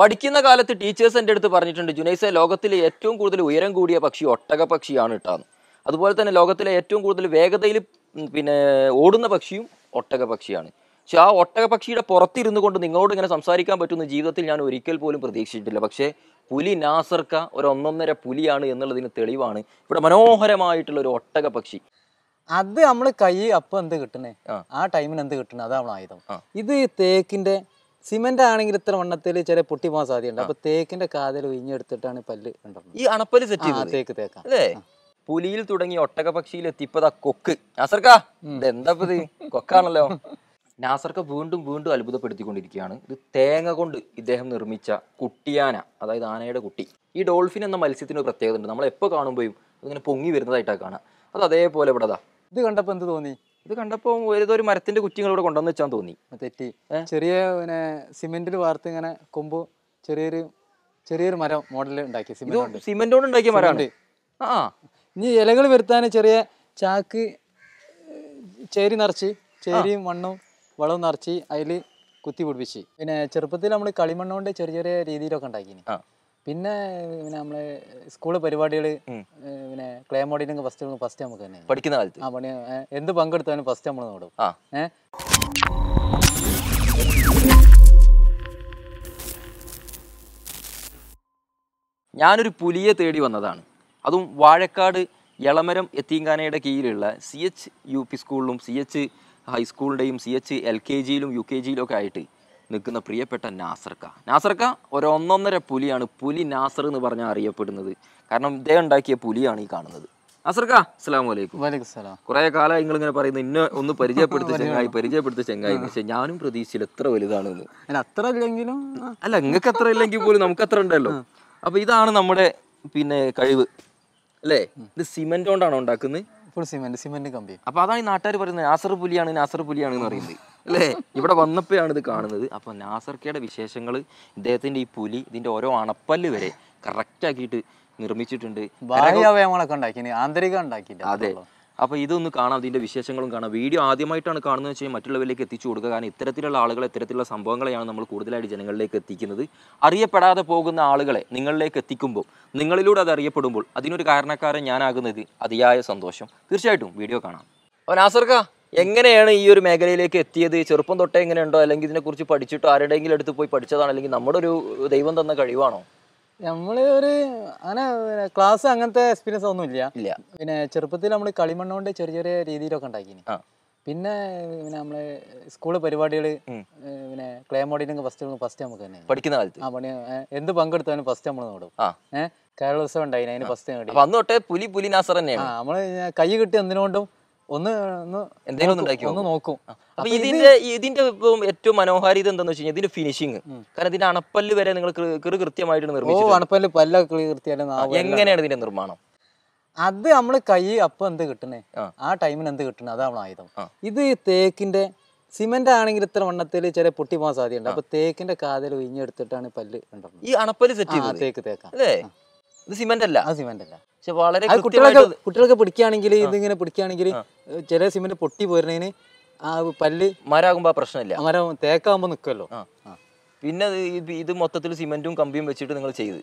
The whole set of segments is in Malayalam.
പഠിക്കുന്ന കാലത്ത് ടീച്ചേഴ്സ് എൻ്റെ അടുത്ത് പറഞ്ഞിട്ടുണ്ട് ജുനൈസെ ലോകത്തിലെ ഏറ്റവും കൂടുതൽ ഉയരം കൂടിയ പക്ഷി ഒട്ടക പക്ഷിയാണ് ഇട്ടാന്ന് അതുപോലെ തന്നെ ലോകത്തിലെ ഏറ്റവും കൂടുതൽ വേഗതയിൽ പിന്നെ ഓടുന്ന പക്ഷിയും ഒട്ടക പക്ഷിയാണ് പക്ഷെ ആ ഒട്ടക പക്ഷിയുടെ പുറത്തിരുന്നു കൊണ്ട് നിങ്ങളോട് ഇങ്ങനെ സംസാരിക്കാൻ പറ്റുന്ന ജീവിതത്തിൽ ഞാൻ ഒരിക്കൽ പോലും പ്രതീക്ഷിച്ചിട്ടില്ല പക്ഷേ പുലി നാസർക്ക ഒരു ഒന്നൊന്നര പുലിയാണ് എന്നുള്ളതിന് തെളിവാണ് ഇവിടെ മനോഹരമായിട്ടുള്ള ഒരു ഒട്ടക പക്ഷി അത് നമ്മൾ കൈ അപ്പം എന്ത് കിട്ടണേ ആ ടൈമിന് എന്ത് കിട്ടണേ അതാണ് ആയുധം ഇത് തേക്കിന്റെ സിമെന്റ് ആണെങ്കിൽ ഇത്ര വണ്ണത്തിൽ ചില പൊട്ടി പോകാൻ സാധ്യതയുണ്ട് അപ്പൊ തേക്കിന്റെ കാതൽ ഉയിഞ്ഞെടുത്തിട്ടാണ് പല്ല് ഈ അണപ്പല് സെറ്റ് ചെയ്ത് തേക്ക് തേക്ക അല്ലേ പുലിയിൽ തുടങ്ങി ഒട്ടക പക്ഷിയിൽ എത്തിപ്പതാ കൊക്ക് നാസർക്കാ ഇതെന്താ കൊക്കാണല്ലോ നാസർക്ക വീണ്ടും വീണ്ടും അത്ഭുതപ്പെടുത്തിക്കൊണ്ടിരിക്കുകയാണ് ഇത് തേങ്ങ കൊണ്ട് ഇദ്ദേഹം നിർമ്മിച്ച കുട്ടിയാന അതായത് ആനയുടെ കുട്ടി ഈ ഡോൾഫിൻ എന്ന മത്സ്യത്തിന് ഒരു പ്രത്യേകത ഉണ്ട് നമ്മൾ എപ്പോ കാണുമ്പോഴും ഇങ്ങനെ പൊങ്ങി വരുന്നതായിട്ടാണ് കാണുക അത് അതേപോലെ ഇവിടെ ഇത് കണ്ടപ്പോൾ എന്ത് തോന്നി ഇത് കണ്ടപ്പോൾ ഏതോ ഒരു മരത്തിന്റെ കുറ്റികൾ ഇവിടെ കൊണ്ടുവന്ന് വെച്ചാൽ തോന്നി തെറ്റി ചെറിയ പിന്നെ സിമെന്റിൽ വാർത്ത് ഇങ്ങനെ കൊമ്പ് ചെറിയൊരു ചെറിയൊരു മരം മോഡൽ ഉണ്ടാക്കി സിമെന്റ് കൊണ്ട് ഉണ്ടാക്കിയ മരമുണ്ട് ആ ഇനി ഇലകൾ വരുത്താൻ ചെറിയ ചാക്ക് ചേരി നിറച്ച് ചേരിയും മണ്ണും വളവും നിറച്ച് അതിൽ കുത്തി പിടിപ്പിച്ച് പിന്നെ ചെറുപ്പത്തിൽ നമ്മൾ കളിമണ്ണുകൊണ്ട് ചെറിയ ചെറിയ രീതിയിലൊക്കെ ഉണ്ടാക്കി പിന്നെ പിന്നെ നമ്മളെ സ്കൂൾ പരിപാടികൾ പിന്നെ ക്ലേ മോഡിനൊക്കെ ഫസ്റ്റ് ഫസ്റ്റ് നമുക്ക് തന്നെ പഠിക്കുന്ന കാലത്ത് ആ പണി എന്ത് പങ്കെടുത്താലും ഫസ്റ്റ് നമ്മൾ നോടും ഞാനൊരു പുലിയെ തേടി വന്നതാണ് അതും വാഴക്കാട് എളമരം എത്തിങ്കാനയുടെ കീഴിലുള്ള സി എച്ച് യു പി സ്കൂളിലും സി എച്ച് ഹൈസ്കൂളിൻ്റെയും സി എച്ച് എൽ കെ ജിയിലും യു കെ ജിയിലും ഒക്കെ ആയിട്ട് നിൽക്കുന്ന പ്രിയപ്പെട്ട നാസർക്ക നാസർക്ക ഒരു ഒന്നൊന്നര പുലിയാണ് പുലി നാസർ എന്ന് പറഞ്ഞാൽ അറിയപ്പെടുന്നത് കാരണം ഇദ്ദേഹം ഉണ്ടാക്കിയ പുലിയാണ് ഈ കാണുന്നത് നാസർക്ക അസ്സാം വലൈക്കും കുറെ കാലമായി നിങ്ങൾ ഇങ്ങനെ പറയുന്നത് ഇന്ന ഒന്ന് പരിചയപ്പെടുത്ത ചെങ്ങായി പരിചയപ്പെടുത്ത ചെങ്ങായി പക്ഷെ ഞാനും പ്രതീക്ഷയിൽ എത്ര വലുതാണെന്ന് അത്ര ഇല്ലെങ്കിലും അല്ല നിങ്ങൾക്ക് അത്ര ഇല്ലെങ്കിൽ പോലും നമുക്ക് അത്ര ഉണ്ടല്ലോ അപ്പൊ ഇതാണ് നമ്മുടെ പിന്നെ കഴിവ് അല്ലേ ഇത് സിമെന്റ് കൊണ്ടാണ് ഉണ്ടാക്കുന്നത് സിമെന്റ് സിമെന്റ് കമ്പി അപ്പൊ അതാണ് ഈ നാട്ടുകാർ പറയുന്നത് നാസർ പുലിയാണ് നാസർ പുലിയാണ് എന്ന് പറയുന്നത് അല്ലേ ഇവിടെ വന്നപ്പോഴാണ് ഇത് കാണുന്നത് അപ്പൊ നാസർക്കയുടെ വിശേഷങ്ങൾ ഇദ്ദേഹത്തിന്റെ ഈ പുലി ഇതിന്റെ ഓരോ അണപ്പല്ല് വരെ കറക്റ്റ് ആക്കിയിട്ട് നിർമ്മിച്ചിട്ടുണ്ട് ഉണ്ടാക്കി ആന്തരികം ഉണ്ടാക്കിയില്ല അതെ അപ്പോൾ ഇതൊന്ന് കാണാം ഇതിൻ്റെ വിശേഷങ്ങളും കാണാം വീഡിയോ ആദ്യമായിട്ടാണ് കാണുന്നത് വെച്ചാൽ മറ്റുള്ളവരിലേക്ക് എത്തിച്ചു കൊടുക്കുക കാരണം ഇത്തരത്തിലുള്ള ആളുകളെ ഇത്തരത്തിലുള്ള സംഭവങ്ങളെയാണ് നമ്മൾ കൂടുതലായിട്ട് ജനങ്ങളിലേക്ക് എത്തിക്കുന്നത് അറിയപ്പെടാതെ പോകുന്ന ആളുകളെ നിങ്ങളിലേക്ക് എത്തിക്കുമ്പോൾ നിങ്ങളിലൂടെ അത് അറിയപ്പെടുമ്പോൾ അതിനൊരു കാരണക്കാരൻ ഞാനാകുന്നത് അതിയായ സന്തോഷം തീർച്ചയായിട്ടും വീഡിയോ കാണാം അപ്പോൾ നാസർക്ക എങ്ങനെയാണ് ഈ ഒരു മേഖലയിലേക്ക് എത്തിയത് ചെറുപ്പം തൊട്ടേ എങ്ങനെയുണ്ടോ അല്ലെങ്കിൽ ഇതിനെക്കുറിച്ച് പഠിച്ചിട്ടോ ആരുടെയെങ്കിലും അടുത്ത് പോയി പഠിച്ചതാണോ അല്ലെങ്കിൽ നമ്മുടെ ഒരു ദൈവം തന്ന കഴിവാണോ നമ്മള് ഒരു അങ്ങനെ ക്ലാസ് അങ്ങനത്തെ എക്സ്പീരിയൻസ് ഒന്നും ഇല്ല ഇല്ല പിന്നെ ചെറുപ്പത്തിൽ നമ്മൾ കൊണ്ട് ചെറിയ ചെറിയ രീതിയിലൊക്കെ ഉണ്ടാക്കി പിന്നെ പിന്നെ നമ്മള് സ്കൂൾ പരിപാടികൾ പിന്നെ ക്ലേ മോഡിനൊക്കെ ഫസ്റ്റ് ഫസ്റ്റ് നമുക്ക് തന്നെ പഠിക്കുന്ന കാലത്ത് ആ പണി എന്ത് പങ്കെടുത്താലും ഫസ്റ്റ് നമ്മൾ നോടും ഏഹ് കേരളോത്സവം ഉണ്ടായിന് അതിന് ഫസ്റ്റ് നേടി പുലി പുലി നാസർ തന്നെയാണ് നമ്മള് കൈ കിട്ടി എന്തിനോണ്ടും ഒന്ന് എന്തെങ്കിലും ഒന്ന് നോക്കും അപ്പൊ ഇതിന്റെ ഇതിന്റെ ഇപ്പം ഏറ്റവും മനോഹാരി ഇത് എന്താന്ന് വെച്ചാൽ ഇതിന്റെ ഫിനിഷിങ് കാരണം ഇതിന്റെ അണപ്പല്ല് വരെ നിങ്ങൾ കൃത്യമായിട്ട് നിർമ്മിച്ചു അണപ്പല്ല് പല്ല കൃത്യമായിട്ട് എങ്ങനെയാണ് ഇതിന്റെ നിർമ്മാണം അത് നമ്മൾ കൈ അപ്പം എന്ത് കിട്ടണേ ആ ടൈമിന് എന്ത് കിട്ടണേ അതാണ് ആയുധം ഇത് തേക്കിന്റെ സിമെന്റ് ആണെങ്കിൽ ഇത്ര വണ്ണത്തിൽ ചില പൊട്ടി പോകാൻ സാധ്യതയുണ്ട് അപ്പൊ തേക്കിന്റെ കാതിൽ ഒഴിഞ്ഞെടുത്തിട്ടാണ് പല്ല് ഈ അണപ്പല്ല് സെറ്റ് ചെയ്യുന്നത് തേക്ക് തേക്കാം ഇത് സിമെന്റ് അല്ല ആ സിമെന്റ് അല്ല പക്ഷെ വളരെ കുട്ടികളൊക്കെ പിടിക്കുകയാണെങ്കിൽ ഇതിങ്ങനെ പിടിക്കുകയാണെങ്കിൽ ചില സിമെന്റ് പൊട്ടി പോരുന്നതിന് ആ പല്ല് മരാകുമ്പോ പ്രശ്നമില്ല മരം തേക്കാകുമ്പോ നിക്കുമല്ലോ പിന്നെ ഇത് മൊത്തത്തിൽ സിമെന്റും കമ്പിയും വെച്ചിട്ട് നിങ്ങൾ ചെയ്ത്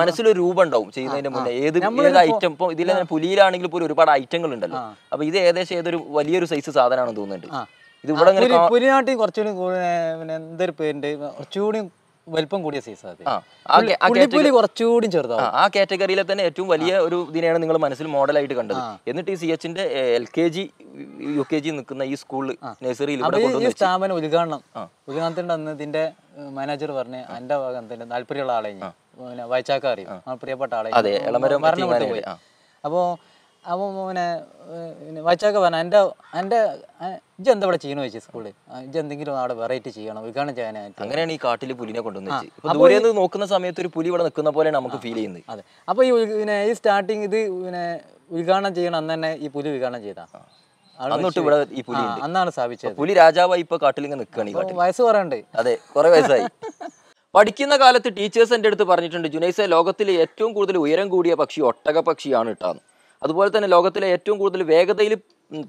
മനസ്സിലൊരു രൂപം ഉണ്ടാവും ചെയ്യുന്നതിന്റെ മുന്നേ ഏത് ഏത് ഐറ്റം ഇപ്പൊ ഇതിൽ പുലിയിലാണെങ്കിൽ പോലും ഒരുപാട് ഐറ്റങ്ങൾ ഉണ്ടല്ലോ അപ്പൊ ഇത് ഏകദേശം ഏതൊരു വലിയൊരു സൈസ് സാധനമാണെന്ന് തോന്നുന്നുണ്ട് ഇത് ഇവിടെ പുലിനാട്ടിൽ കുറച്ചുകൂടി എന്തൊരു പേരുണ്ട് കുറച്ചുകൂടി വലിപ്പം കൂടിയ സൈസ് ഉള്ളിപ്പുലി കുറച്ചുകൂടി ചെറുതാണ് ആ കാറ്റഗറിയിലെ തന്നെ ഏറ്റവും വലിയ ഒരു ഇതിനെയാണ് നിങ്ങൾ മനസ്സിൽ മോഡലായിട്ട് കണ്ടത് എന്നിട്ട് ഈ സി എച്ചിന്റെ L K G U K G നിൽക്കുന്ന ഈ സ്കൂളിൽ നഴ്സറിയിൽ സ്ഥാപനം ഉദ്ഘാടനം ഉദ്ഘാടനത്തിന്റെ അന്ന് ഇതിന്റെ മാനേജർ പറഞ്ഞ എന്റെ ഭാഗത്തിന്റെ താല്പര്യമുള്ള ആളെ ഞാൻ വായിച്ചാക്കറിയും പ്രിയപ്പെട്ട ആളെ അതെ മരണപ്പെട്ടു അവൻ പിന്നെ വച്ചാക്ക പറഞ്ഞു എൻ്റെ എൻ്റെ ഇജ്ജ് എന്താ ഇവിടെ ചെയ്യണോ വെച്ചു സ്കൂളിൽ ഇജ്ജ് എന്തെങ്കിലും അവിടെ വെറൈറ്റി ചെയ്യണം വിൽക്കണം ചെയ്യാനായിട്ട് അങ്ങനെയാണ് ഈ കാട്ടിൽ പുലിനെ കൊണ്ടുവന്നത് നോക്കുന്ന സമയത്ത് ഒരു പുലി ഇവിടെ നിൽക്കുന്ന പോലെ നമുക്ക് ഫീൽ ചെയ്യുന്നത് അതെ അപ്പോൾ ഈ പിന്നെ ഈ സ്റ്റാർട്ടിങ് ഇത് പിന്നെ ഉദ്ഘാടനം ചെയ്യണം അന്ന് തന്നെ ഈ പുലി ഉദ്ഘാടനം ചെയ്താ അന്നോട്ട് ഇവിടെ ഈ പുലി അന്നാണ് സ്ഥാപിച്ചത് പുലി രാജാവായി ഇപ്പൊ കാട്ടിൽ നിൽക്കുകയാണ് ഈ കാട്ടിൽ വയസ്സ് പറയണ്ട് അതെ കുറെ വയസ്സായി പഠിക്കുന്ന കാലത്ത് ടീച്ചേഴ്സ് എൻ്റെ അടുത്ത് പറഞ്ഞിട്ടുണ്ട് ജുനൈസ ലോകത്തിലെ ഏറ്റവും കൂടുതൽ ഉയരം കൂടിയ പക്ഷി ഒട്ടക പക്ഷിയാണ് ഇട്ടാന്ന് അതുപോലെ തന്നെ ലോകത്തിലെ ഏറ്റവും കൂടുതൽ വേഗതയിൽ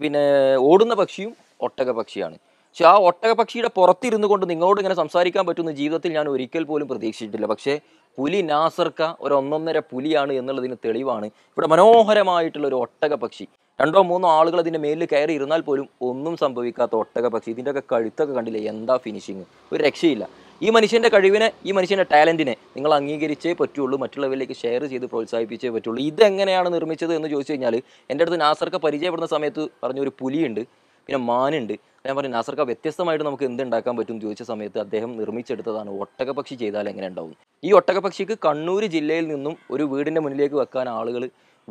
പിന്നെ ഓടുന്ന പക്ഷിയും ഒട്ടക പക്ഷിയാണ് പക്ഷെ ആ ഒട്ടക പക്ഷിയുടെ പുറത്തിരുന്നു കൊണ്ട് നിങ്ങളോട് ഇങ്ങനെ സംസാരിക്കാൻ പറ്റുന്ന ജീവിതത്തിൽ ഞാൻ ഒരിക്കൽ പോലും പ്രതീക്ഷിച്ചിട്ടില്ല പക്ഷേ പുലി നാസർക്ക ഒരു ഒന്നൊന്നര പുലിയാണ് എന്നുള്ളതിന് തെളിവാണ് ഇവിടെ മനോഹരമായിട്ടുള്ള ഒരു ഒട്ടക പക്ഷി രണ്ടോ മൂന്നോ ആളുകൾ അതിൻ്റെ മേലിൽ കയറി ഇരുന്നാൽ പോലും ഒന്നും സംഭവിക്കാത്ത ഒട്ടക പക്ഷി ഇതിൻ്റെയൊക്കെ കഴുത്തൊക്കെ കണ്ടില്ലേ എന്താ ഫിനിഷിങ് ഒരു രക്ഷയില്ല ഈ മനുഷ്യൻ്റെ കഴിവിനെ ഈ മനുഷ്യൻ്റെ ടാലൻറ്റിനെ നിങ്ങൾ അംഗീകരിച്ചേ പറ്റുള്ളൂ മറ്റുള്ളവരിലേക്ക് ഷെയർ ചെയ്ത് പ്രോത്സാഹിപ്പിച്ചേ പറ്റുള്ളൂ ഇതെങ്ങനെയാണ് നിർമ്മിച്ചത് എന്ന് ചോദിച്ചു കഴിഞ്ഞാൽ എൻ്റെ അടുത്ത് നാസർക്ക പരിചയപ്പെടുന്ന സമയത്ത് പറഞ്ഞ ഒരു പുലിയുണ്ട് പിന്നെ മാനുണ്ട് ഞാൻ പറഞ്ഞു നാസർക്ക വ്യത്യസ്തമായിട്ട് നമുക്ക് എന്ത് ഉണ്ടാക്കാൻ പറ്റും ചോദിച്ച സമയത്ത് അദ്ദേഹം നിർമ്മിച്ചെടുത്തതാണ് ഒട്ടകപക്ഷി ചെയ്താൽ എങ്ങനെ ഉണ്ടാവും ഈ ഒട്ടകപക്ഷിക്ക് കണ്ണൂർ ജില്ലയിൽ നിന്നും ഒരു വീടിൻ്റെ മുന്നിലേക്ക് വെക്കാൻ ആളുകൾ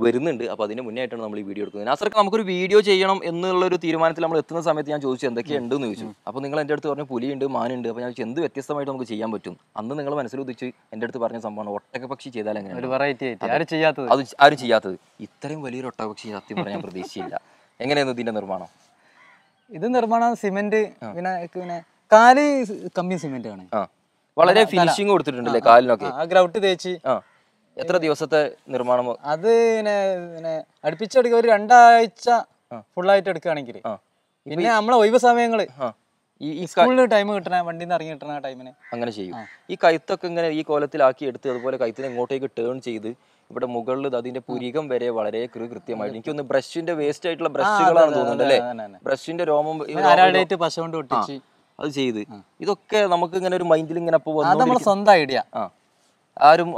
വരുന്നുണ്ട് അപ്പൊ അതിന് മുന്നേ ആയിട്ടാണ് നമ്മൾ ഈ വീഡിയോ എടുക്കുന്നത് നാസർക്ക് നമുക്കൊരു വീഡിയോ ചെയ്യണം എന്നുള്ള ഒരു തീരുമാനത്തിൽ നമ്മൾ എത്തുന്ന സമയത്ത് ഞാൻ ചോദിച്ചു എന്തൊക്കെയുണ്ട് എന്ന് ചോദിച്ചു അപ്പൊ നിങ്ങൾ എൻ്റെ അടുത്ത് പറഞ്ഞു പുലിയുണ്ട് മാനുണ്ട് അപ്പൊ ഞാൻ ചോദിച്ചു എന്ത് വ്യത്യസ്തമായിട്ട് നമുക്ക് ചെയ്യാൻ പറ്റും അന്ന് നിങ്ങൾ മനസ്സിൽ ഉദിച്ച് എൻ്റെ അടുത്ത് പറഞ്ഞ സംഭവമാണ് ഒട്ടകപക്ഷി ചെയ്താൽ ഒരു വെറൈറ്റി ആരും ചെയ്യാത്തത് അത് ആരും ചെയ്യാത്തത് ഇത്രയും വലിയൊരു ഒട്ടകപക്ഷി സത്യം പറയാൻ പ്രതീക്ഷയില്ല എങ്ങനെയായിരുന്നു ഇതിൻ്റെ നിർമ്മാണം ഇത് നിർമ്മാണം സിമെന്റ് പിന്നെ കാല് കമ്മി സിമെന്റ് ആണ് വളരെ ഫിനിഷിംഗ് കൊടുത്തിട്ടുണ്ടല്ലേ കാലിനൊക്കെ ഗ്രൗട്ട് തേച്ച് എത്ര ദിവസത്തെ നിർമ്മാണം അത് പിന്നെ അടുപ്പിച്ചെടുക്കുക ഒരു രണ്ടാഴ്ച ഫുള്ളായിട്ട് എടുക്കുകയാണെങ്കിൽ പിന്നെ നമ്മളെ ഒഴിവ് സമയങ്ങള് ടൈം കിട്ടണ വണ്ടിന്ന് ഇറങ്ങി കിട്ടണ ടൈമിന് അങ്ങനെ ചെയ്യും ഈ കൈത്തൊക്കെ ഇങ്ങനെ ഈ കോലത്തിലാക്കി എടുത്ത് അതുപോലെ കൈത്തിനെ ഇങ്ങോട്ടേക്ക് ടേൺ ചെയ്ത് ഇവിടെ മുകളിൽ അതിന്റെ പുരികം വരെ വളരെ കൃത്യമായിട്ട് എനിക്കൊന്ന് ബ്രഷിന്റെ വേസ്റ്റ് ആയിട്ടുള്ള ബ്രഷുകളാണ് തോന്നുന്നത് അല്ലേ ബ്രഷിന്റെ രോമം അത് ചെയ്ത് ഇതൊക്കെ നമുക്ക് ഇങ്ങനെ ഒരു മൈൻഡിൽ ഇങ്ങനെ സ്വന്തം ഐഡിയ ആരും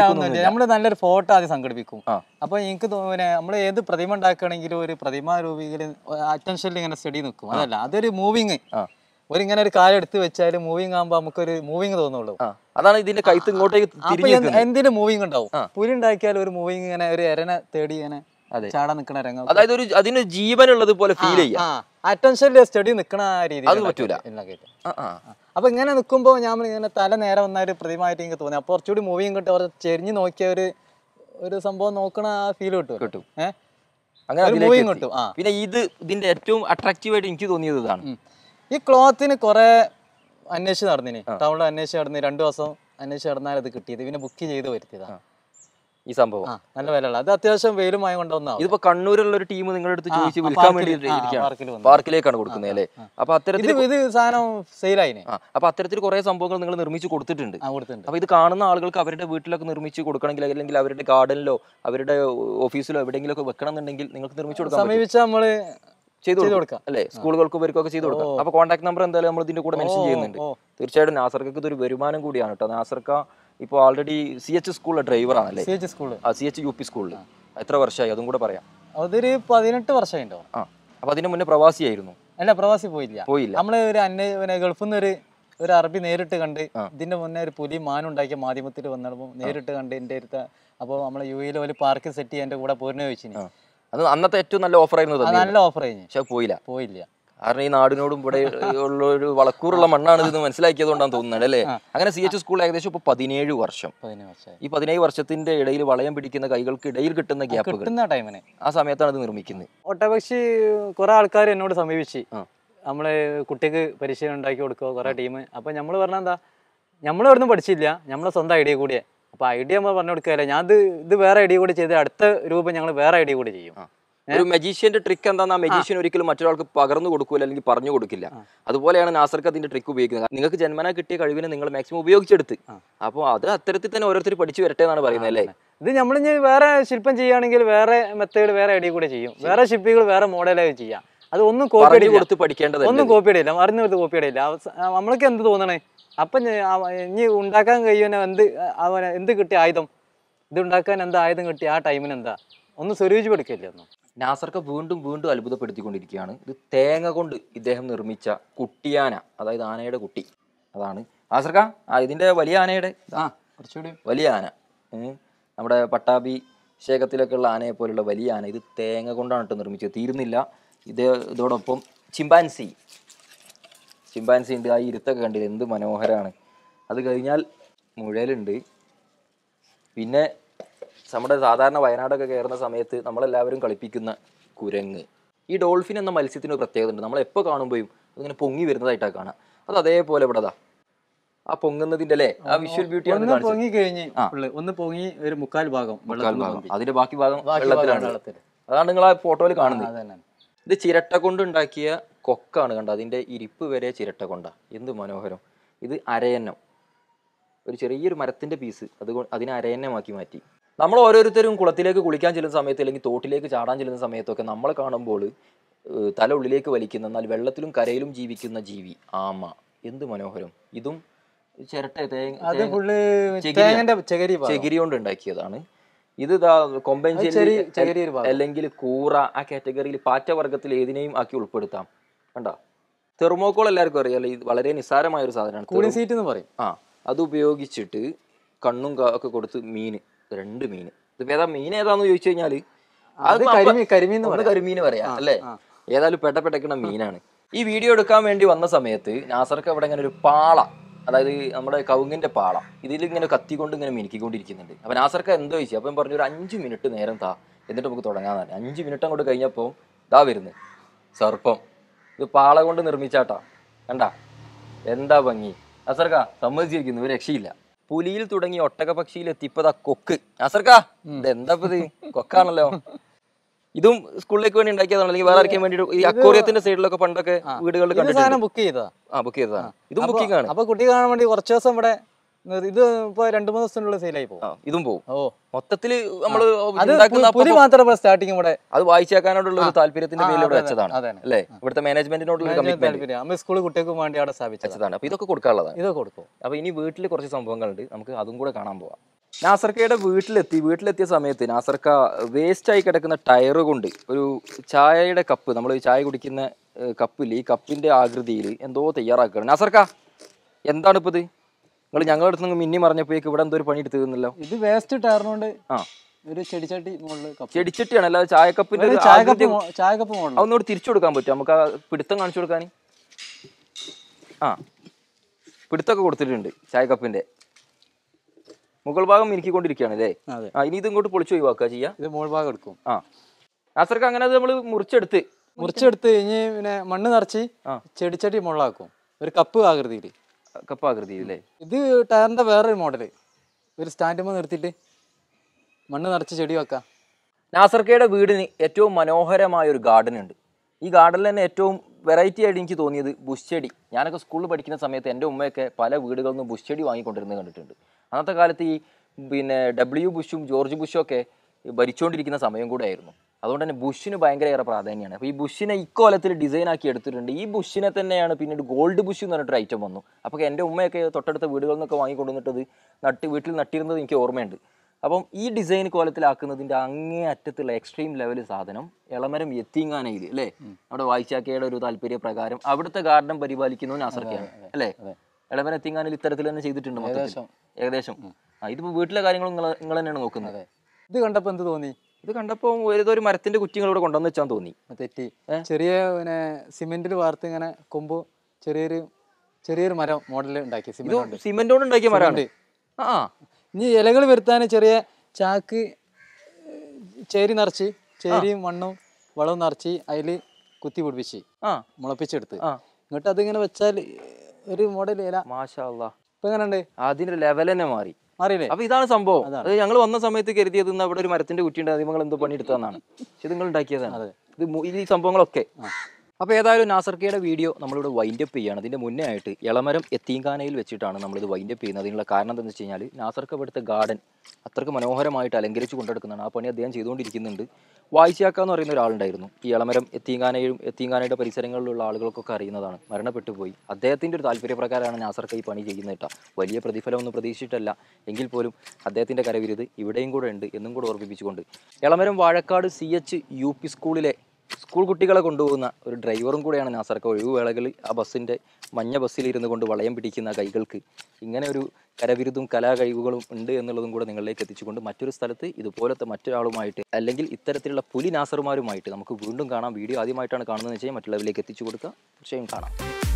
നമ്മൾ നല്ലൊരു ഫോട്ടോ ആദ്യം സംഘടിപ്പിക്കും അപ്പൊ എനിക്ക് തോന്നുന്നു നമ്മൾ ഏത് പ്രതിമ ഉണ്ടാക്കുകയാണെങ്കിലും ഒരു പ്രതിമ രൂപീകരി അറ്റൻഷനിൽ ഇങ്ങനെ സ്റ്റഡി നിൽക്കും അതല്ല അതൊരു മൂവിങ് ഒരു ഇങ്ങനെ ഒരു കാലം എടുത്തു വെച്ചാൽ മൂവിങ് നമുക്ക് നമുക്കൊരു മൂവിങ് തോന്നുള്ളൂ അതാണ് ഇതിന്റെ കൈത്ത് ഇങ്ങോട്ടേക്ക് എന്തിന്റെ മൂവിങ് ഉണ്ടാവും പുലി ഉണ്ടാക്കിയാൽ ഒരു മൂവിങ് ഇങ്ങനെ ഒരു എരനെ തേടി ഇങ്ങനെ ചാടാൻ നിൽക്കണ രംഗം അതായത് ഒരു അതിന് ജീവനുള്ളത് പോലെ ഫീൽ ചെയ്യാം അറ്റൻഷനിൽ സ്റ്റഡി നിൽക്കണ രീതി അത് പറ്റൂല അപ്പൊ ഇങ്ങനെ നിൽക്കുമ്പോൾ ഞാൻ ഇങ്ങനെ തല നേരെ ഒരു പ്രതിമായിട്ട് എനിക്ക് തോന്നി അപ്പൊ കുറച്ചുകൂടി മൂവിയും കിട്ടും അവർ ചെരിഞ്ഞു നോക്കിയ ഒരു ഒരു സംഭവം നോക്കണ ആ ഫീൽ കിട്ടും കിട്ടും അങ്ങനെ മൂവിയും കിട്ടും ആ പിന്നെ ഇത് ഇതിന്റെ ഏറ്റവും അട്രാക്റ്റീവ് ആയിട്ട് എനിക്ക് തോന്നിയത് ഇതാണ് ഈ ക്ലോത്തിന് കുറെ അന്വേഷിച്ച് നടന്നിന് ടൗണിൽ അന്വേഷിച്ച് നടന്നു രണ്ടു ദിവസം അന്വേഷിച്ച് നടന്നാൽ അത് കിട്ടിയത് പിന്നെ ബുക്ക് ചെയ്ത് വരുത്തിയതാണ് ഈ സംഭവം നല്ല വിലയുള്ള അത് അത്യാവശ്യം വെയിലുമായ കൊണ്ടുവന്നാണ് ഇതിപ്പോ കണ്ണൂരിലുള്ള ഒരു ടീം നിങ്ങളുടെ അടുത്ത് ചോദിച്ച് വിൽക്കാൻ വേണ്ടി പാർക്കിലേക്കാണ് കൊടുക്കുന്നത് അല്ലേ അപ്പൊ അത്തരത്തിൽ ഇത് സാധനം സെയിലായിനെ അപ്പൊ അത്തരത്തിൽ കുറെ സംഭവങ്ങൾ നിങ്ങൾ നിർമ്മിച്ച് കൊടുത്തിട്ടുണ്ട് അപ്പൊ ഇത് കാണുന്ന ആളുകൾക്ക് അവരുടെ വീട്ടിലൊക്കെ നിർമ്മിച്ച് കൊടുക്കണമെങ്കിൽ അല്ലെങ്കിൽ അവരുടെ ഗാർഡനിലോ അവരുടെ ഓഫീസിലോ എവിടെയെങ്കിലും ഒക്കെ വെക്കണം എന്നുണ്ടെങ്കിൽ നിങ്ങൾക്ക് നിർമ്മിച്ച് കൊടുക്കാം സമീപിച്ചാൽ നമ്മള് ചെയ്തു കൊടുക്കാം അല്ലെ സ്കൂളുകൾക്കും ഇവർക്കൊക്കെ ചെയ്തു കൊടുക്കാം അപ്പൊ കോൺടാക്ട് നമ്പർ എന്തായാലും നമ്മൾ ഇതിന്റെ കൂടെ മെൻഷൻ ചെയ്യുന്നുണ്ട് തീർച്ചയായിട്ടും നാസർക്കൊക്കെ ഇതൊരു വരുമാനം കൂടിയാണ് കേട്ടോ നാസർക്ക ഇപ്പോൾ ഓൾറെഡി സി എച്ച് സ്കൂളിലെ ആണല്ലേ സി എച്ച് സ്കൂളിൽ ആ സി എച്ച് യു പി സ്കൂളിൽ എത്ര വർഷമായി അതും കൂടെ പറയാം അതൊരു പതിനെട്ട് വർഷമായി ഉണ്ടോ ആ അപ്പോൾ അതിന് മുന്നേ പ്രവാസിയായിരുന്നു അല്ല പ്രവാസി പോയില്ല പോയില്ല നമ്മൾ ഒരു അന്യ ഗൾഫിൽ നിന്ന് ഒരു ഒരു അറബി നേരിട്ട് കണ്ട് ഇതിന്റെ മുന്നേ ഒരു പുലി മാനുണ്ടാക്കിയ മാധ്യമത്തിൽ വന്നപ്പോൾ നേരിട്ട് കണ്ട് എൻ്റെ അടുത്ത അപ്പോൾ നമ്മളെ യു എയിൽ ഒരു പാർക്ക് സെറ്റ് ചെയ്യാൻ എൻ്റെ കൂടെ പോരുന്ന ചോദിച്ചിന് അത് അന്നത്തെ ഏറ്റവും നല്ല ഓഫർ ആയിരുന്നു നല്ല ഓഫർ ആയിരുന്നു പക്ഷെ പോയില്ല പോയില്ല കാരണം ഈ നാടിനോടും ഇവിടെ ഉള്ള ഒരു വളക്കൂറുള്ള മണ്ണാണ് ഇതെന്ന് കൊണ്ടാണ് തോന്നുന്നത് അല്ലേ അങ്ങനെ സി എച്ച് സ്കൂൾ ഏകദേശം ഇപ്പൊ പതിനേഴ് വർഷം ഈ പതിനേഴ് വർഷത്തിന്റെ ഇടയിൽ വളയം പിടിക്കുന്ന കൈകൾക്ക് ഇടയിൽ കിട്ടുന്ന ഗ്യാപ്പ് കിട്ടുന്ന ടൈമിന് ആ സമയത്താണ് ഇത് നിർമ്മിക്കുന്നത് ഒട്ടപക്ഷി കുറെ ആൾക്കാർ എന്നോട് സമീപിച്ച് നമ്മള് കുട്ടിക്ക് പരിശീലനം ഉണ്ടാക്കി കൊടുക്കുക കുറെ ടീം അപ്പൊ നമ്മൾ പറഞ്ഞ എന്താ നമ്മൾ ഒന്നും പഠിച്ചില്ല നമ്മളെ സ്വന്തം ഐഡിയ കൂടിയേ അപ്പൊ ഐഡിയ നമ്മൾ പറഞ്ഞു കൊടുക്കുകയല്ല ഞാൻ ഇത് ഇത് വേറെ ഐഡിയ കൂടി ചെയ്ത് അടുത്ത രൂപം ഞങ്ങൾ വേറെ ഐഡിയ കൂടി ചെയ്യും ഒരു മജീഷ്യന്റെ ട്രിക്ക് ആ മെജീഷ്യൻ ഒരിക്കലും മറ്റൊരാൾക്ക് പകർന്നു കൊടുക്കില്ല അല്ലെങ്കിൽ പറഞ്ഞു കൊടുക്കില്ല അതുപോലെയാണ് നാസർക്ക് അതിന്റെ ട്രിക്ക് ഉപയോഗിക്കുന്നത് നിങ്ങൾക്ക് ജന്മന കിട്ടിയ കഴിവിനെ നിങ്ങൾ മാക്സിമം ഉപയോഗിച്ചെടുത്ത് അപ്പോൾ അത് അത്തരത്തിൽ തന്നെ ഓരോരുത്തർ പഠിച്ചു വരട്ടെ എന്നാണ് പറയുന്നത് അല്ലേ ഇത് നമ്മൾ ഇനി വേറെ ശില്പം ചെയ്യുകയാണെങ്കിൽ വേറെ മെത്തേഡ് വേറെ ഐഡിയ കൂടെ ചെയ്യും വേറെ ശില്പികൾ വേറെ മോഡലായി ചെയ്യാം അത് ഒന്നും കോപ്പി അടി കൊടുത്ത് പഠിക്കേണ്ടത് ഒന്നും കോപ്പി അടിയില്ല മറിഞ്ഞു കൊടുത്ത് കോപ്പി അടിയില്ല നമ്മൾക്ക് എന്ത് തോന്നണേ അപ്പം ഇനി ഉണ്ടാക്കാൻ കഴിയുന്ന എന്ത് അവന് എന്ത് കിട്ടിയ ആയുധം ഇത് ഉണ്ടാക്കാൻ എന്താ ആയുധം കിട്ടിയ ആ ടൈമിന് എന്താ ഒന്ന് സ്വരൂപിച്ച് പഠിക്കില്ല ഒന്നും നാസർക്ക് വീണ്ടും വീണ്ടും അത്ഭുതപ്പെടുത്തിക്കൊണ്ടിരിക്കുകയാണ് ഇത് തേങ്ങ കൊണ്ട് ഇദ്ദേഹം നിർമ്മിച്ച കുട്ടിയാന അതായത് ആനയുടെ കുട്ടി അതാണ് നാസർക്ക ആ ഇതിൻ്റെ വലിയ ആനയുടെ ആ കുറച്ചുകൂടി വലിയ ആന നമ്മുടെ പട്ടാഭി ഉള്ള ആനയെ പോലുള്ള വലിയ ആന ഇത് തേങ്ങ കൊണ്ടാണ് കേട്ടോ നിർമ്മിച്ചത് തീരുന്നില്ല ഇത് ഇതോടൊപ്പം ചിമ്പാൻസി ചിമ്പാൻസി ഉണ്ട് ആ ഇരുത്തൊക്കെ കണ്ടില്ല എന്ത് മനോഹരമാണ് അത് കഴിഞ്ഞാൽ മുഴലുണ്ട് പിന്നെ നമ്മുടെ സാധാരണ വയനാടൊക്കെ കയറുന്ന സമയത്ത് നമ്മളെല്ലാവരും കളിപ്പിക്കുന്ന കുരങ്ങ് ഈ ഡോൾഫിൻ എന്ന മത്സ്യത്തിന് ഒരു പ്രത്യേകത ഉണ്ട് നമ്മളെപ്പോൾ കാണുമ്പോഴും അതിങ്ങനെ പൊങ്ങി വരുന്നതായിട്ടാണ് കാണാം അത് അതേപോലെ ഇവിടെ ആ പൊങ്ങുന്നതിന്റെ അല്ലേ ആ വിഷ്വൽ ബ്യൂട്ടി ഒന്ന് പൊങ്ങി കഴിഞ്ഞ് ഒന്ന് പൊങ്ങി ഒരു മുക്കാൽ ഭാഗം മുക്കാൽ അതിന്റെ ബാക്കി ഭാഗം വെള്ളത്തിലാണ് അതാണ് നിങ്ങൾ ആ ഫോട്ടോയിൽ കാണുന്നത് ഇത് ചിരട്ട കൊണ്ടുണ്ടാക്കിയ കൊക്കാണ് കണ്ട അതിന്റെ ഇരിപ്പ് വരെ ചിരട്ട കൊണ്ട എന്ത് മനോഹരം ഇത് അരയന്നം ഒരു ചെറിയൊരു മരത്തിന്റെ പീസ് അത് അതിനെ അരയന്നമാക്കി മാറ്റി നമ്മൾ ഓരോരുത്തരും കുളത്തിലേക്ക് കുളിക്കാൻ ചെല്ലുന്ന സമയത്ത് അല്ലെങ്കിൽ തോട്ടിലേക്ക് ചാടാൻ ചെല്ലുന്ന സമയത്തൊക്കെ നമ്മൾ കാണുമ്പോൾ തല ഉള്ളിലേക്ക് വലിക്കുന്ന എന്നാൽ വെള്ളത്തിലും കരയിലും ജീവിക്കുന്ന ജീവി ആമ എന്ത് മനോഹരം ഇതും ചിരട്ട ചെകിരി കൊണ്ട് ഉണ്ടാക്കിയതാണ് ഇത് കൊമ്പഞ്ചേരി അല്ലെങ്കിൽ കൂറ ആ കാറ്റഗറിയിൽ പാറ്റവർഗത്തിൽ ഏതിനെയും ആക്കി ഉൾപ്പെടുത്താം കണ്ടോ തെർമോക്കോൾ എല്ലാവർക്കും അറിയാലോ ഇത് വളരെ നിസ്സാരമായ ഒരു സാധനമാണ് സീറ്റ് എന്ന് പറയും ആ അത് ഉപയോഗിച്ചിട്ട് കണ്ണും ഒക്കെ കൊടുത്ത് മീൻ രണ്ട് മീൻ ഇതിപ്പോ ഏതാ മീൻ ഏതാന്ന് ചോദിച്ചു കഴിഞ്ഞാല് അത് കരിമീൻ കരിമീൻ കരിമീൻ പറയാം അല്ലേ ഏതായാലും പെട്ടപ്പെട്ടേക്കണ മീനാണ് ഈ വീഡിയോ എടുക്കാൻ വേണ്ടി വന്ന സമയത്ത് നാസർക്ക് അവിടെ ഇങ്ങനെ ഒരു പാള അതായത് നമ്മുടെ കവുങ്ങിന്റെ പാള ഇതിൽ ഇങ്ങനെ കത്തിക്കൊണ്ട് ഇങ്ങനെ മിനുക്കിക്കൊണ്ടിരിക്കുന്നുണ്ട് അപ്പൊ നാസർക്ക് എന്തോ ചോദിച്ചു അപ്പം പറഞ്ഞു ഒരു അഞ്ച് മിനിറ്റ് നേരം താ എന്നിട്ട് നമുക്ക് തുടങ്ങാന്ന് പറഞ്ഞു അഞ്ച് മിനിറ്റ് അങ്ങോട്ട് കഴിഞ്ഞപ്പോൾ ഇതാ വരുന്നത് സർപ്പം ഇത് പാള കൊണ്ട് നിർമ്മിച്ചാട്ടാ കണ്ട എന്താ ഭംഗി നാസർക്കാ സമ്മതിച്ചിരിക്കുന്നു ഒരു രക്ഷയില്ല പുലിയിൽ തുടങ്ങി പക്ഷിയിൽ എത്തിപ്പതാ കൊക്ക് അസർക്കാ ഇതെന്താ ഇത് കൊക്കാണല്ലോ ഇതും സ്കൂളിലേക്ക് വേണ്ടി ഉണ്ടാക്കിയതാണ് അല്ലെങ്കിൽ വേറെ ആർക്കും വേണ്ടി ഈ അക്കോറിയത്തിന്റെ സൈഡിലൊക്കെ പണ്ടൊക്കെ വീടുകളിൽ ബുക്ക് ചെയ്തതാ ആ ബുക്ക് ചെയ്തതാണ് ഇതും ബുക്കിംഗ് ആണ് അപ്പൊ കുട്ടി കാണാൻ വേണ്ടി കുറച്ച് ദിവസം ഇവിടെ ഇത് ഇപ്പൊ രണ്ടു മൂന്ന് ദിവസത്തിനുള്ള സെയിലായി പോകും ഇതും പോകും ഓ മൊത്തത്തിൽ നമ്മൾ പുലി മാത്രമേ സ്റ്റാർട്ടിങ് ഇവിടെ അത് വായിച്ചേക്കാനോടുള്ള ഒരു താല്പര്യത്തിന്റെ പേരിൽ ഇവിടെ വെച്ചതാണ് അല്ലേ ഇവിടുത്തെ മാനേജ്മെന്റിനോടുള്ള സ്കൂൾ കുട്ടികൾക്ക് വേണ്ടി അവിടെ സ്ഥാപിച്ചതാണ് അപ്പൊ ഇതൊക്കെ കൊടുക്കാനുള്ളതാണ് ഇതൊക്കെ കൊടുക്കും അപ്പൊ ഇനി വീട്ടിൽ കുറച്ച് സംഭവങ്ങളുണ്ട് നമുക്ക് അതും കൂടെ കാണാൻ പോവാം നാസർക്കയുടെ വീട്ടിലെത്തി വീട്ടിലെത്തിയ സമയത്ത് നാസർക്ക വേസ്റ്റായി കിടക്കുന്ന ടയർ കൊണ്ട് ഒരു ചായയുടെ കപ്പ് നമ്മൾ ചായ കുടിക്കുന്ന കപ്പിൽ ഈ കപ്പിന്റെ ആകൃതിയിൽ എന്തോ തയ്യാറാക്കുകയാണ് നാസർക്ക എന്താണ് ഇപ്പോൾ നിങ്ങൾ ഞങ്ങളുടെ അടുത്ത് നിന്ന് മിന്നി മറിഞ്ഞപ്പോഴേക്ക് ഇവിടെ എന്തോ ഒരു പണി എടുത്തു തന്നല്ലോ ഇത് വേസ്റ്റ് ഇട്ടായിരുന്നോണ്ട് ആ ഒരു ചെടിച്ചട്ടി മുകളിൽ ചെടിച്ചട്ടിയാണ് അല്ലാതെ ചായക്കപ്പിന്റെ ചായക്കപ്പ് അതൊന്നുകൂടി തിരിച്ചു കൊടുക്കാൻ പറ്റും നമുക്ക് ആ പിടുത്തം കാണിച്ചു കൊടുക്കാൻ ആ പിടുത്തൊക്കെ കൊടുത്തിട്ടുണ്ട് ചായക്കപ്പിന്റെ മുകൾ ഭാഗം ഇരിക്കൊണ്ടിരിക്കുകയാണ് അല്ലേ ആ ഇനി ഇത് ഇങ്ങോട്ട് പൊളിച്ചു ഒഴിവാക്കുക ചെയ്യാം ഇത് മുകൾ ഭാഗം എടുക്കും ആ നാസർക്ക് അങ്ങനെ അത് നമ്മൾ മുറിച്ചെടുത്ത് മുറിച്ചെടുത്ത് കഴിഞ്ഞ് പിന്നെ മണ്ണ് നിറച്ച് ചെടിച്ചട്ടി മുകളിലാക്കും ഒരു കപ്പ് ആകൃതിയിൽ കപ്പാകൃതി അല്ലേ ഇത് ടയറിന്റെ വേറൊരു മോഡല് ഒരു സ്റ്റാൻഡുമ്പോൾ നിർത്തിയിട്ട് മണ്ണ് നിറച്ച് ചെടി വെക്കാം നാസർക്കയുടെ വീടിന് ഏറ്റവും മനോഹരമായ ഒരു ഗാർഡൻ ഉണ്ട് ഈ ഗാർഡനിൽ തന്നെ ഏറ്റവും വെറൈറ്റി ആയിട്ട് എനിക്ക് തോന്നിയത് ബുഷ്ചെടി ഞാനൊക്കെ സ്കൂളിൽ പഠിക്കുന്ന സമയത്ത് എൻ്റെ ഉമ്മയൊക്കെ പല വീടുകളിൽ നിന്നും ബുഷ്ചെടി വാങ്ങിക്കൊണ്ടിരുന്നത് കണ്ടിട്ടുണ്ട് അന്നത്തെ കാലത്ത് ഈ പിന്നെ ഡബ്ല്യു ബുഷും ജോർജ് ബുഷും ഒക്കെ ഭരിച്ചുകൊണ്ടിരിക്കുന്ന സമയം കൂടെ ആയിരുന്നു അതുകൊണ്ട് തന്നെ ബുഷിന് ഏറെ പ്രാധാന്യമാണ് അപ്പോൾ ഈ ബുഷിനെ ഇക്കോലത്തിൽ ഡിസൈൻ ആക്കി എടുത്തിട്ടുണ്ട് ഈ ബുഷിനെ തന്നെയാണ് പിന്നീട് ഗോൾഡ് ബുഷ് എന്ന് പറഞ്ഞിട്ടൊരു ഐറ്റം വന്നു അപ്പോൾ എൻ്റെ ഉമ്മയൊക്കെ തൊട്ടടുത്ത വീടുകളിൽ നിന്നൊക്കെ വാങ്ങിക്കൊണ്ടുവന്നിട്ടത് നട്ട് വീട്ടിൽ നട്ടിരുന്നത് എനിക്ക് ഓർമ്മയുണ്ട് അപ്പം ഈ ഡിസൈൻ കോലത്തിലാക്കുന്നതിൻ്റെ അങ്ങേ അറ്റത്തുള്ള എക്സ്ട്രീം ലെവൽ സാധനം എളമരം എത്തിങ്ങാനയിൽ അല്ലേ നമ്മുടെ വായിച്ചാക്കയുടെ ഒരു താല്പര്യ പ്രകാരം അവിടുത്തെ ഗാർഡൻ പരിപാലിക്കുന്നതിന് ആസർക്കയാണ് അല്ലേ എളമരം എത്തിങ്ങാനിൽ ഇത്തരത്തിൽ തന്നെ ചെയ്തിട്ടുണ്ട് ഏകദേശം ആ ഇതിപ്പോൾ വീട്ടിലെ കാര്യങ്ങളും നിങ്ങൾ നിങ്ങൾ തന്നെയാണ് നോക്കുന്നത് ഇത് കണ്ടപ്പോൾ എന്ത് തോന്നി ഇത് കണ്ടപ്പോൾ ഒരു മരത്തിന്റെ കുറ്റികളോട് കൊണ്ടുവന്ന് വെച്ചാൽ തോന്നി തെറ്റി ചെറിയ പിന്നെ സിമെന്റിൽ വാർത്ത് ഇങ്ങനെ കൊമ്പ് ചെറിയൊരു ചെറിയൊരു മരം മോഡൽ ഉണ്ടാക്കി സിമെന്റ് കൊണ്ട് ഉണ്ടാക്കിയ മരമുണ്ട് ആ ഇനി ഇലകൾ വരുത്താൻ ചെറിയ ചാക്ക് ചേരി നിറച്ച് ചേരിയും മണ്ണും വളവും നിറച്ച് അതിൽ കുത്തി പിടിപ്പിച്ച് മുളപ്പിച്ചെടുത്ത് എന്നിട്ട് അതിങ്ങനെ വെച്ചാൽ ഒരു മോഡൽ ഇല മാഷാ ഇപ്പൊ എങ്ങനെ ഉണ്ട് അതിന്റെ ലെവൽ തന്നെ മാറി അറിയില്ലേ അപ്പൊ ഇതാണ് സംഭവം അത് ഞങ്ങൾ വന്ന സമയത്ത് കരുതിയത് അവിടെ ഒരു മരത്തിന്റെ കുറ്റി ഉണ്ടായിരുന്നു നിങ്ങൾ എന്തോ പണിയെടുത്തതാണ് പക്ഷെ നിങ്ങൾ ഉണ്ടാക്കിയതാണ് ഇത് ഈ സംഭവങ്ങളൊക്കെ അപ്പോൾ ഏതായാലും നാസർക്കയുടെ വീഡിയോ നമ്മളിവിടെ വൈൻഡപ്പ് ചെയ്യുകയാണ് അതിൻ്റെ മുന്നേ ആയിട്ട് ഇളമരം എത്തീങ്കാനയിൽ വെച്ചിട്ടാണ് നമ്മളിത് വൈൻഡപ്പ് ചെയ്യുന്നത് അതിനുള്ള കാരണം എന്താണെന്ന് വെച്ച് കഴിഞ്ഞാൽ നാസർക്ക് ഇവിടുത്തെ ഗാർഡൻ അത്രയ്ക്ക് മനോഹരമായിട്ട് അലങ്കരിച്ച് കൊണ്ടെടുക്കുന്നതാണ് ആ പണി അദ്ദേഹം ചെയ്തുകൊണ്ടിരിക്കുന്നുണ്ട് വായിച്ചാക്ക എന്ന് പറയുന്ന ഒരാളുണ്ടായിരുന്നു ഈ ഇളമരം എത്തീങ്കാനയും എത്തീങ്കാനയുടെ പരിസരങ്ങളിലുള്ള ആളുകൾക്കൊക്കെ അറിയുന്നതാണ് മരണപ്പെട്ടു പോയി അദ്ദേഹത്തിൻ്റെ ഒരു താല്പര്യപ്രകാരമാണ് നാസർക്ക ഈ പണി ചെയ്യുന്നത് കേട്ടോ വലിയ പ്രതിഫലമൊന്നും പ്രതീക്ഷിച്ചിട്ടല്ല എങ്കിൽ പോലും അദ്ദേഹത്തിൻ്റെ കരവിരുത് ഇവിടെയും കൂടെ ഉണ്ട് എന്നും കൂടെ ഓർമ്മിപ്പിച്ചുകൊണ്ട് Elamaram Vazhakkad C H U P സ്കൂളിലെ സ്കൂൾ കുട്ടികളെ കൊണ്ടുപോകുന്ന ഒരു ഡ്രൈവറും കൂടെയാണ് നാസർക്ക് വേളകളിൽ ആ ബസ്സിൻ്റെ മഞ്ഞ ബസ്സിലിരുന്ന് കൊണ്ട് വളയം പിടിക്കുന്ന കൈകൾക്ക് ഇങ്ങനെ ഒരു കരവിരുതും കലാകഴിവുകളും ഉണ്ട് എന്നുള്ളതും കൂടെ നിങ്ങളിലേക്ക് എത്തിച്ചുകൊണ്ട് മറ്റൊരു സ്ഥലത്ത് ഇതുപോലത്തെ മറ്റൊരാളുമായിട്ട് അല്ലെങ്കിൽ ഇത്തരത്തിലുള്ള പുലി നാസറുമാരുമായിട്ട് നമുക്ക് വീണ്ടും കാണാം വീഡിയോ ആദ്യമായിട്ടാണ് കാണുന്നതെന്ന് വെച്ചാൽ മറ്റുള്ളവരിലേക്ക് എത്തിച്ചു കൊടുക്കുക തീർച്ചയായും കാണാം